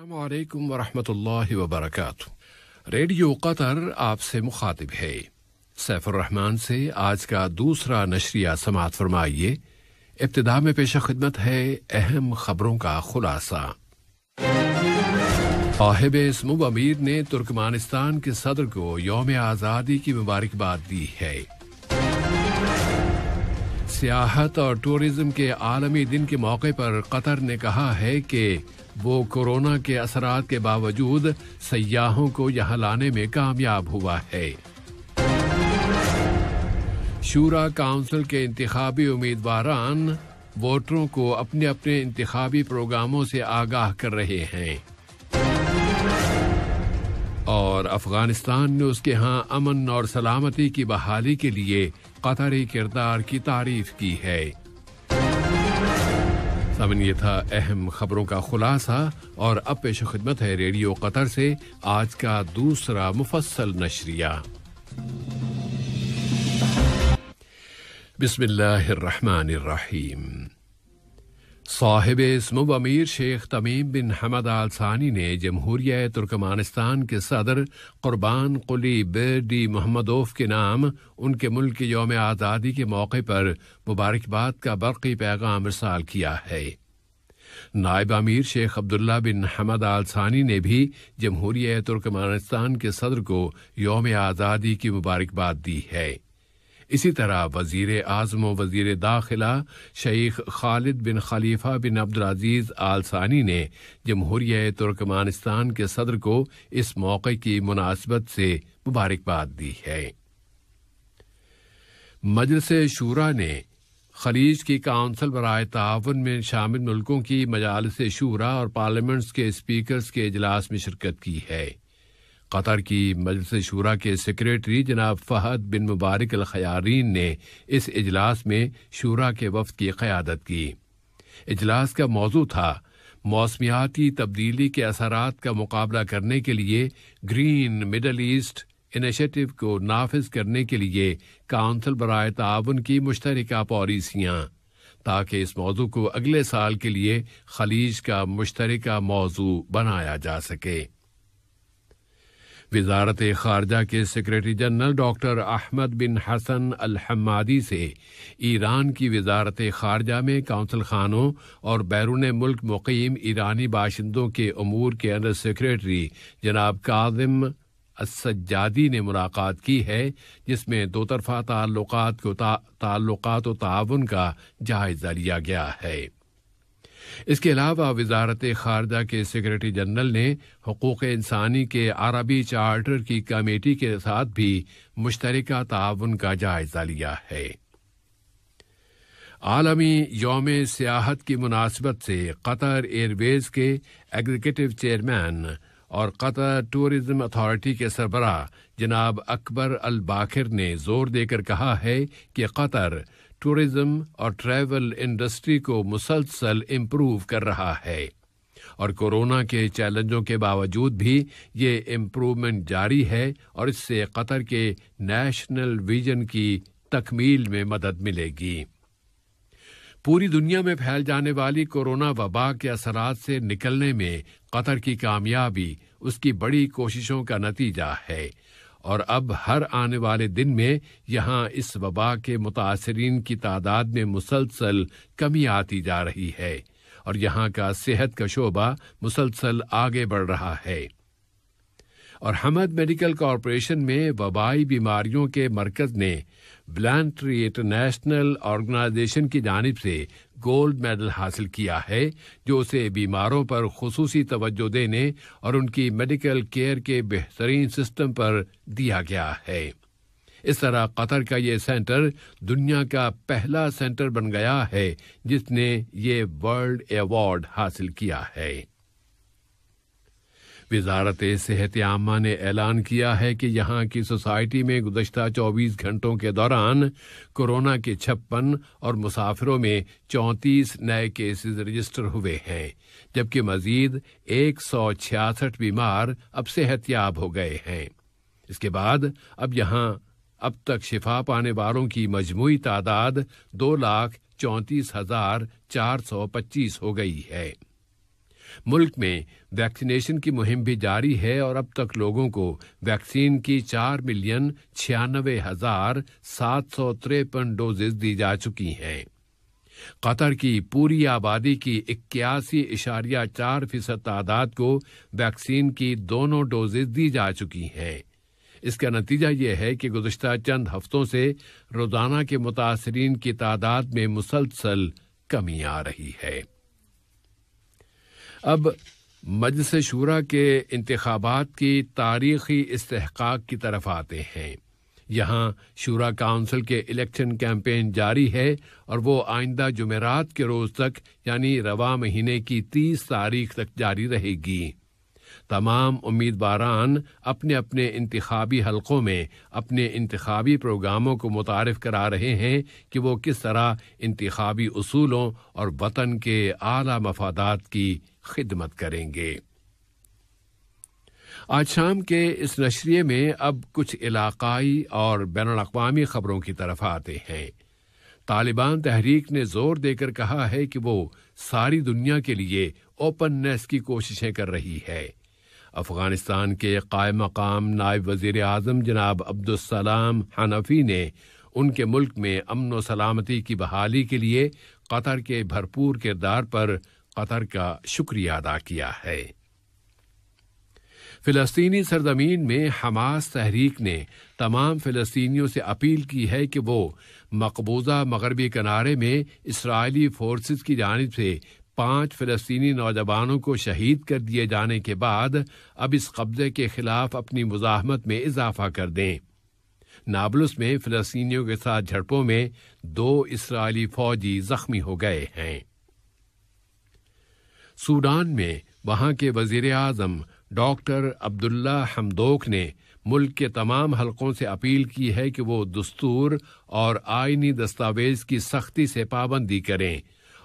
अल्लाम वरहमतुल्लाहि वबरकातु radio Qatar आपसे मुखातिब है सैफुररहमान से आज का दूसरा नशरिया समात फरमाइए इब्तदा में पेश खिदमत है अहम खबरों का खुलासा साहिब इसमुब अमीर ने तुर्कमानिस्तान के सदर को यौम आज़ादी की मुबारकबाद दी है सियाहत और टूरिज्म के आलमी दिन के मौके पर कतर ने कहा है कि वो कोरोना के असरात के बावजूद सयाहों को यहाँ लाने में कामयाब हुआ है शूरा काउंसिल के इंतबी उम्मीदवार वोटरों को अपने अपने इंतबी प्रोग्रामों से आगाह कर रहे हैं और अफगानिस्तान ने उसके यहाँ अमन और सलामती की बहाली के लिए कतरी किरदार की तारीफ की है सामिन ये था अहम खबरों का खुलासा और अब पेश खिदमत है रेडियो कतर से आज का दूसरा मुफसल नशरिया बिस्मिल्लाहिर्रहमानिर्रहीम साहिब इसम अमीर शेख तमीम बिन हमद आल सानी ने जमहूरिया तुर्कमानिस्तान के सदर कुर्बान कुली बेडी मोहम्मदोफ के नाम उनके मुल्क के योम आज़ादी के मौके पर मुबारकबाद का बरकी पैगाम रसाल किया है नायब अमीर शेख अब्दुल्ला बिन हमद आल सानी ने भी जमहूरिया तुर्कमानिस्तान के सदर को योम आज़ादी की मुबारकबाद दी है इसी तरह वजीर आजम वजीर दाखिला शेख खालिद बिन खलीफा बिन अब्दुलज़ीज़ सानी ने जमहूरिया तुर्कमानिस्तान के सदर को इस मौके की मुनासबत से मुबारकबाद दी है मजलिस शूरा ने खलीज की काउंसिल बरए तावन में शामिल मुल्कों की मजालस शूरा और पार्लियामेंट्स के स्पीकर्स के इजलास में शिरकत की है कतर की मजलिस शूरा के सेक्रेटरी जनाब फ़हद बिन मुबारक अलखयारीन ने इस अजलास में शुरा के वफद की क़्यादत की अजलास का मौजू था मौसमियाती तब्दीली के असर का मुकाबला करने के लिए ग्रीन मिडल ईस्ट इनिशेटिव को नाफज करने के लिए काउंसिल बरए ताउन की मुश्तरका पॉलिसियाँ ताकि इस मौजू को अगले साल के लिए खलीज का मुश्तरका मौजू बनाया जा सके वजारत खारजा के secretary general doctor Ahmed bin Hassan al Hamadi से ईरान की वजारत खारजा में कौंसल खानों और बैरून मुल्क मुकीम ईरानी बाशिंदों के अमूर के अंडर सेक्रेटरी जनाब काजिम असज्जादी ने मुलाकात की है जिसमें दो तरफ़ा ताल्लुकात को ताल्लुकात व ताउन का जायज़ा लिया गया है इसके अलावा वजारत खारजा के सेक्रेटरी जनरल ने हकूक़ इंसानी के अरबी चार्टर की कमेटी के साथ भी मुश्तर ताउन का जायज़ा लिया है आलमी योम सियाहत की मुनासबत से कतर एयरवेज के एग्जीक्यूटिव चेयरमैन और कतर टूरिज्म अथॉरिटी के सरबरा जनाब अकबर अल बाखिर ने जोर देकर कहा है कि कतर टूरिज्म और ट्रैवल इंडस्ट्री को मुसलसल इम्प्रूव कर रहा है और कोरोना के चैलेंजों के बावजूद भी ये इम्प्रूवमेंट जारी है और इससे कतर के नेशनल विजन की तकमील में मदद मिलेगी पूरी दुनिया में फैल जाने वाली कोरोना वबा के असरात से निकलने में कतर की कामयाबी उसकी बड़ी कोशिशों का नतीजा है और अब हर आने वाले दिन में यहाँ इस वबा के मुतासरीन की तादाद में मुसलसल कमी आती जा रही है और यहाँ का सेहत का शोबा मुसलसल आगे बढ़ रहा है और हमद मेडिकल कॉरपोरेशन में वबाई बीमारियों के मरकज ने ब्लैंड ट्री इंटरनेशनल ऑर्गेनाइजेशन की जानब से गोल्ड मेडल हासिल किया है जो उसे बीमारों पर खसूस तवज्जो देने और उनकी मेडिकल केयर के बेहतरीन सिस्टम पर दिया गया है इस तरह कतर का ये सेंटर दुनिया का पहला सेंटर बन गया है जिसने ये वर्ल्ड अवार्ड हासिल किया है वजारत सेहत आमा ने ऐलान किया है कि यहाँ की सोसाइटी में गुजशत 24 घंटों के दौरान कोरोना के छप्पन और मुसाफिरों में 34 नए केसेस रजिस्टर हुए हैं जबकि मजीद एक बीमार अब सेहतियाब हो गए हैं इसके बाद अब यहाँ अब तक शिफा पाने वालों की मजमू तादाद दो लाख चौंतीस हजार चार सौ पच्चीस हो गई है मुल्क में वैक्सीनेशन की मुहिम भी जारी है और अब तक लोगों को वैक्सीन की चार मिलियन छियानवे हजार सात सौ तिरपन डोजेज दी जा चुकी हैं कतर की पूरी आबादी की इक्यासी इशारिया चार फीसद तादाद को वैक्सीन की दोनों डोजेज दी जा चुकी हैं इसका नतीजा यह है कि गुजशत चंद हफ्तों से रोजाना के मुतासरीन की तादाद में मुसलसल कमी आ रही है अब मजलिस शूरा के इंतबात की तारीखी इसहकाक की तरफ आते हैं यहाँ शूरा काउंसिल के इलेक्शन कैंपेन जारी है और वो आइंदा जुमेरात के रोज़ तक यानी रवा महीने की तीस तारीख तक जारी रहेगी तमाम उम्मीदवारान अपने अपने इंतबी हलकों में अपने इंतबी प्रोग्रामों को मुतारफ़ करा रहे हैं कि वो किस तरह इंतबी असूलों और वतन के अली मफाद की खिदमत करेंगे आज शाम के इस नशरिए में अब कुछ इलाकाई और बैन अवी खबरों की तरफ आते हैं तालिबान तहरीक ने जोर देकर कहा है कि वो सारी दुनिया के लिए ओपननेस की कोशिशें कर रही है अफगानिस्तान के काय मकाम नायब वज़ी आजम जनाब अब्दुलसलाम हनफी ने उनके मुल्क में अमन व सलामती की बहाली के लिए कतर के भरपूर किरदार पर कतर का शुक्रिया अदा किया है फिलस्तीनी सरजमीन में हमास तहरीक ने तमाम फिलस्तीनियों से अपील की है कि वो मकबूजा मगरबी किनारे में इसराइली फोर्सेस की जानब से पांच फिलस्तीनी नौजवानों को शहीद कर दिए जाने के बाद अब इस कब्जे के खिलाफ अपनी मुजाहमत में इजाफा कर दें नाबलुस में फिलस्तीनियों के साथ झड़पों में दो इसराइली फौजी जख्मी हो गए हैं सूडान में वहां के वजीर आजम डॉक्टर अब्दुल्ला हमदोक ने मुल्क के तमाम हलकों से अपील की है कि वो दस्तूर और आईनी दस्तावेज की सख्ती से पाबंदी करें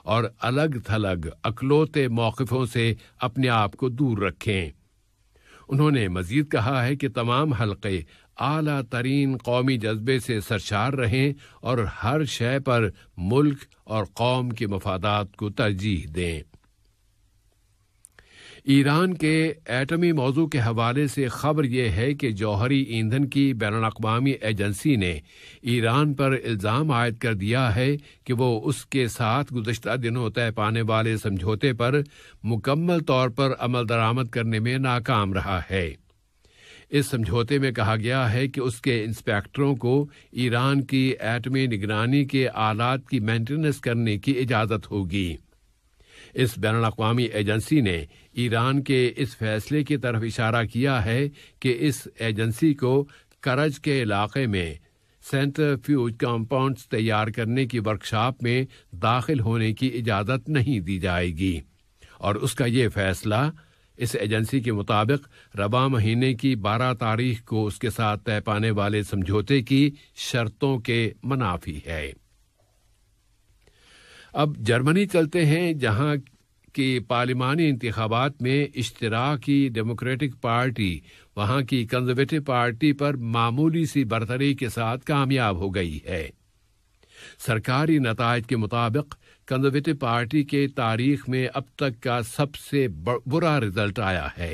और अलग थलग अकलौते मौकफों से अपने आप को दूर रखें उन्होंने मजीद कहा है कि तमाम हल्के आला तरीन कौमी जज्बे से सरशार रहें और हर शय पर मुल्क और कौम के मफादात को तरजीह दें ईरान के एटमी मौजू के हवाले से खबर यह है कि जौहरी ईंधन की बैन अवी एजेंसी ने ईरान पर इल्ज़ाम आयद कर दिया है कि वो उसके साथ गुजशत दिनों तय पाने वाले समझौते पर मुकम्मल तौर पर अमल दरामद करने में नाकाम रहा है इस समझौते में कहा गया है कि उसके इंस्पेक्टरों को ईरान की एटमी निगरानी के आलात की मेंटेनेंस करने की इजाज़त होगी इस बैन अवी एजेंसी ने ईरान के इस फैसले की तरफ इशारा किया है कि इस एजेंसी को करज के इलाके में फ्यूज कंपाउंड्स तैयार करने की वर्कशॉप में दाखिल होने की इजाज़त नहीं दी जाएगी और उसका यह फैसला इस एजेंसी के मुताबिक रबा महीने की 12 तारीख को उसके साथ तय पाने वाले समझौते की शर्तों के मुनाफी है अब जर्मनी चलते हैं जहां के पार्लिमानी इंतबात में इश्तराकी डेमोक्रेटिक पार्टी वहां की कंजर्वेटिव पार्टी पर मामूली सी बरतरी के साथ कामयाब हो गई है सरकारी नतज के मुताबिक कंजर्वेटिव पार्टी के तारीख में अब तक का सबसे बुरा रिजल्ट आया है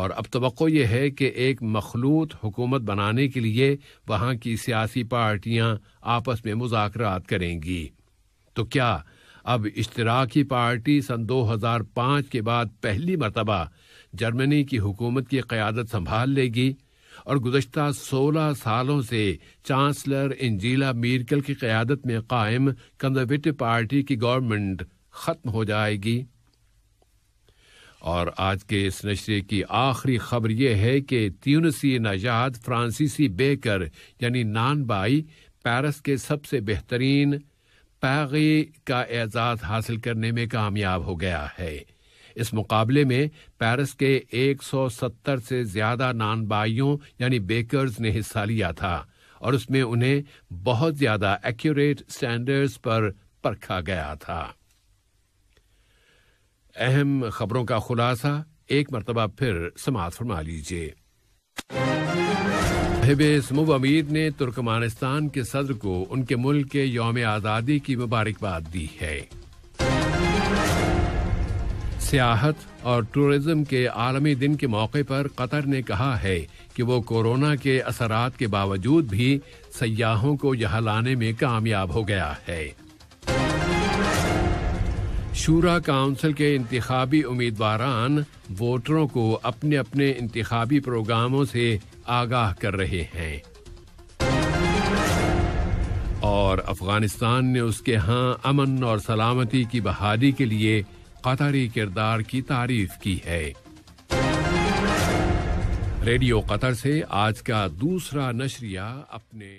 और अब तो यह है कि एक मखलूत हुकूमत बनाने के लिए वहां की सियासी पार्टियां आपस में मुजाकर करेंगी तो क्या अब इश्तराकी पार्टी सन 2005 के बाद पहली मरतबा जर्मनी की हुकूमत की क़्यादत संभाल लेगी और गुजशत 16 सालों से चांसलर इंजीला मीरकल की क़्यादत में कायम कंजर्वेटिव पार्टी की गवर्नमेंट ख़त्म हो जाएगी और आज के इस नशरे की आखिरी खबर यह है कि त्यूनसी नजाद फ्रांसीसी बेकर यानी नान बाई पेरिस के सबसे बेहतरीन पैगी का एजाज हासिल करने में कामयाब हो गया है इस मुकाबले में पेरिस के 170 से ज्यादा नानबाइयों यानी बेकर्स ने हिस्सा लिया था और उसमें उन्हें बहुत ज्यादा एक्यूरेट स्टैंडर्ड्स पर परखा गया था अहम खबरों का खुलासा एक मरतबा फिर समाज फरमा लीजिए साहिब समूब अमीर ने तुर्कमानिस्तान के सदर को उनके मुल्क के योम आज़ादी की मुबारकबाद दी है सियाहत और टूरिज्म के आलमी दिन के मौके पर कतर ने कहा है कि वो कोरोना के असर के बावजूद भी सयाहों को यहाँ लाने में कामयाब हो गया है शूरा काउंसिल के इंतबी उम्मीदवार वोटरों को अपने अपने इंतबी प्रोग्रामों से आगाह कर रहे हैं और अफगानिस्तान ने उसके हां अमन और सलामती की बहाली के लिए कतारी किरदार की तारीफ की है रेडियो कतर से आज का दूसरा नशरिया अपने